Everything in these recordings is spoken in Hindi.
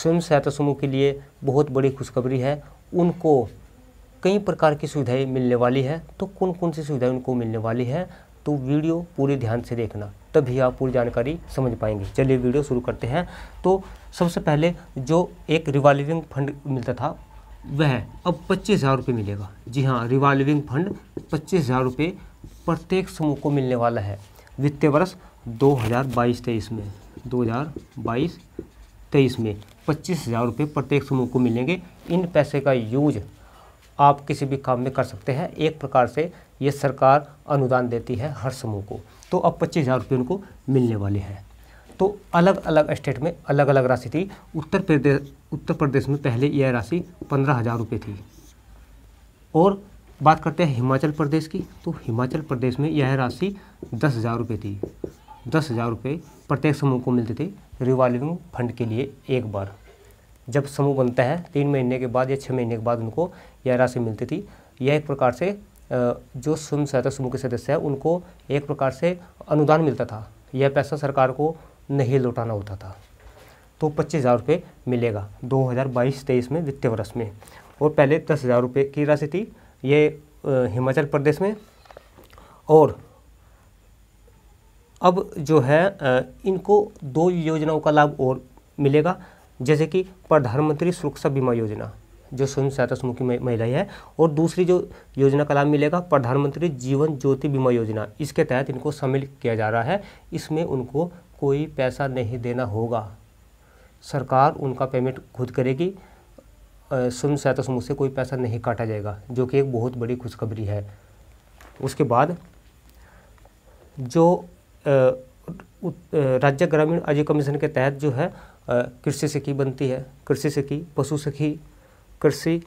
स्वयं सहायता समूह के लिए बहुत बड़ी खुशखबरी है उनको कई प्रकार की सुविधाएं मिलने वाली है तो कौन कौन सी सुविधाएं उनको मिलने वाली है तो वीडियो पूरे ध्यान से देखना तभी आप पूरी जानकारी समझ पाएंगे चलिए वीडियो शुरू करते हैं तो सबसे पहले जो एक रिवाल्विंग फंड मिलता था वह अब पच्चीस हज़ार रुपये मिलेगा जी हाँ रिवाल्विंग फंड पच्चीस हज़ार रुपये प्रत्येक समूह को मिलने वाला है वित्तीय वर्ष 2022 तेईस में 2022 तेईस में पच्चीस हज़ार रुपये प्रत्येक समूह को मिलेंगे इन पैसे का यूज आप किसी भी काम में कर सकते हैं एक प्रकार से ये सरकार अनुदान देती है हर समूह को तो अब पच्चीस हज़ार रुपये उनको मिलने वाले हैं तो अलग अलग स्टेट में अलग अलग राशि थी उत्तर प्रदेश उत्तर प्रदेश में पहले यह राशि पंद्रह हज़ार रुपये थी और बात करते हैं हिमाचल प्रदेश की तो हिमाचल प्रदेश में यह राशि दस हज़ार रुपये थी दस हज़ार रुपये प्रत्येक समूह को मिलते थे रिवॉल्विंग फंड के लिए एक बार जब समूह बनता है तीन महीने के बाद या छः महीने के बाद उनको यह राशि मिलती थी यह एक प्रकार से जो स्वयं सहायता समूह के सदस्य हैं उनको एक प्रकार से अनुदान मिलता था यह पैसा सरकार को नहीं लौटाना होता था तो पच्चीस हज़ार रुपये मिलेगा दो हज़ार बाईस तेईस में वित्तीय वर्ष में और पहले दस हज़ार रुपये की राशि थी ये हिमाचल प्रदेश में और अब जो है इनको दो योजनाओं का लाभ और मिलेगा जैसे कि प्रधानमंत्री सुरक्षा बीमा योजना जो स्वयं सहायता समूह की महिलाएं है और दूसरी जो योजना का लाभ मिलेगा प्रधानमंत्री जीवन ज्योति बीमा योजना इसके तहत इनको शामिल किया जा रहा है इसमें उनको कोई पैसा नहीं देना होगा सरकार उनका पेमेंट खुद करेगी स्वयं सहायता समूह से कोई पैसा नहीं काटा जाएगा जो कि एक बहुत बड़ी खुशखबरी है उसके बाद जो राज्य ग्रामीण आजीविका कमीशन के तहत जो है कृषि सखी बनती है कृषि सखी पशु सखी कृषि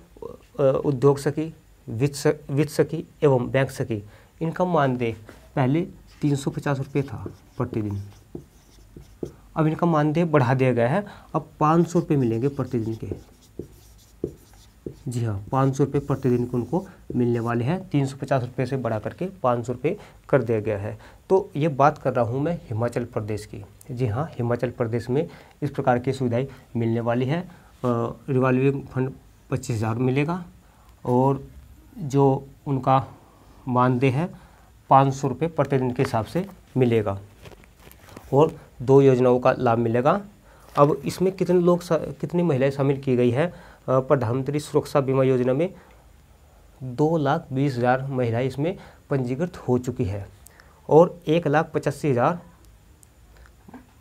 उद्योग सखी वित्त वित्त सखी एवं बैंक सखी इनका मानदेय पहले तीन सौ पचास रुपये था प्रतिदिन अब इनका मानदेय बढ़ा दिया गया है अब पाँच सौ रुपये मिलेंगे प्रतिदिन के जी हाँ पाँच सौ रुपये प्रतिदिन को उनको मिलने वाले हैं तीन सौ पचास रुपये से बढ़ा करके पाँच सौ रुपये कर दिया गया है तो ये बात कर रहा हूँ मैं हिमाचल प्रदेश की जी हाँ हिमाचल प्रदेश में इस प्रकार की सुविधाएँ मिलने वाली है रिवॉल्विंग फंड पच्चीस हज़ार मिलेगा और जो उनका मानदेय है पाँच सौ रुपये प्रतिदिन के हिसाब से मिलेगा और दो योजनाओं का लाभ मिलेगा अब इसमें कितने लोग कितनी महिलाएं शामिल की गई हैं प्रधानमंत्री सुरक्षा बीमा योजना में दो लाख बीस हज़ार महिलाएँ इसमें पंजीकृत हो चुकी है और एक लाख पचासी हज़ार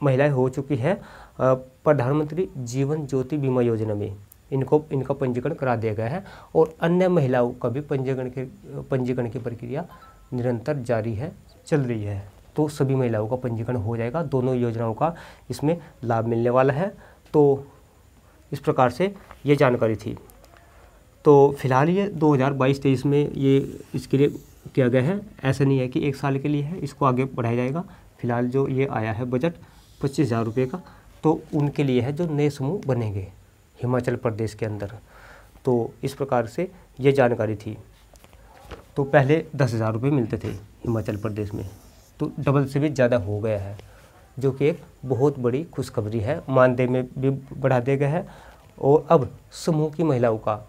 महिलाएँ हो चुकी हैं प्रधानमंत्री जीवन ज्योति बीमा योजना में इनको इनका पंजीकरण करा दिया गया है और अन्य महिलाओं का भी पंजीकरण के पंजीकरण की प्रक्रिया निरंतर जारी है चल रही है तो सभी महिलाओं का पंजीकरण हो जाएगा दोनों योजनाओं का इसमें लाभ मिलने वाला है तो इस प्रकार से ये जानकारी थी तो फिलहाल ये 2022-23 में ये इसके लिए किया गया है ऐसा नहीं है कि एक साल के लिए है इसको आगे बढ़ाया जाएगा फिलहाल जो ये आया है बजट पच्चीस हज़ार रुपये का तो उनके लिए है जो नए समूह बनेंगे हिमाचल प्रदेश के अंदर तो इस प्रकार से ये जानकारी थी तो पहले दस हज़ार रुपये मिलते थे हिमाचल प्रदेश में तो डबल से भी ज़्यादा हो गया है जो कि एक बहुत बड़ी खुशखबरी है मानदेय में भी बढ़ा दिया गया है और अब समूह की महिलाओं का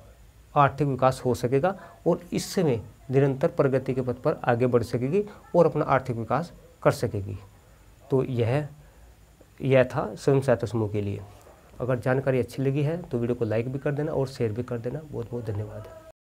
आर्थिक विकास हो सकेगा और इससे में निरंतर प्रगति के पथ पर आगे बढ़ सकेगी और अपना आर्थिक विकास कर सकेगी तो यह यह था स्वयं सहायता समूह के लिए अगर जानकारी अच्छी लगी है तो वीडियो को लाइक भी कर देना और शेयर भी कर देना बहुत बहुत धन्यवाद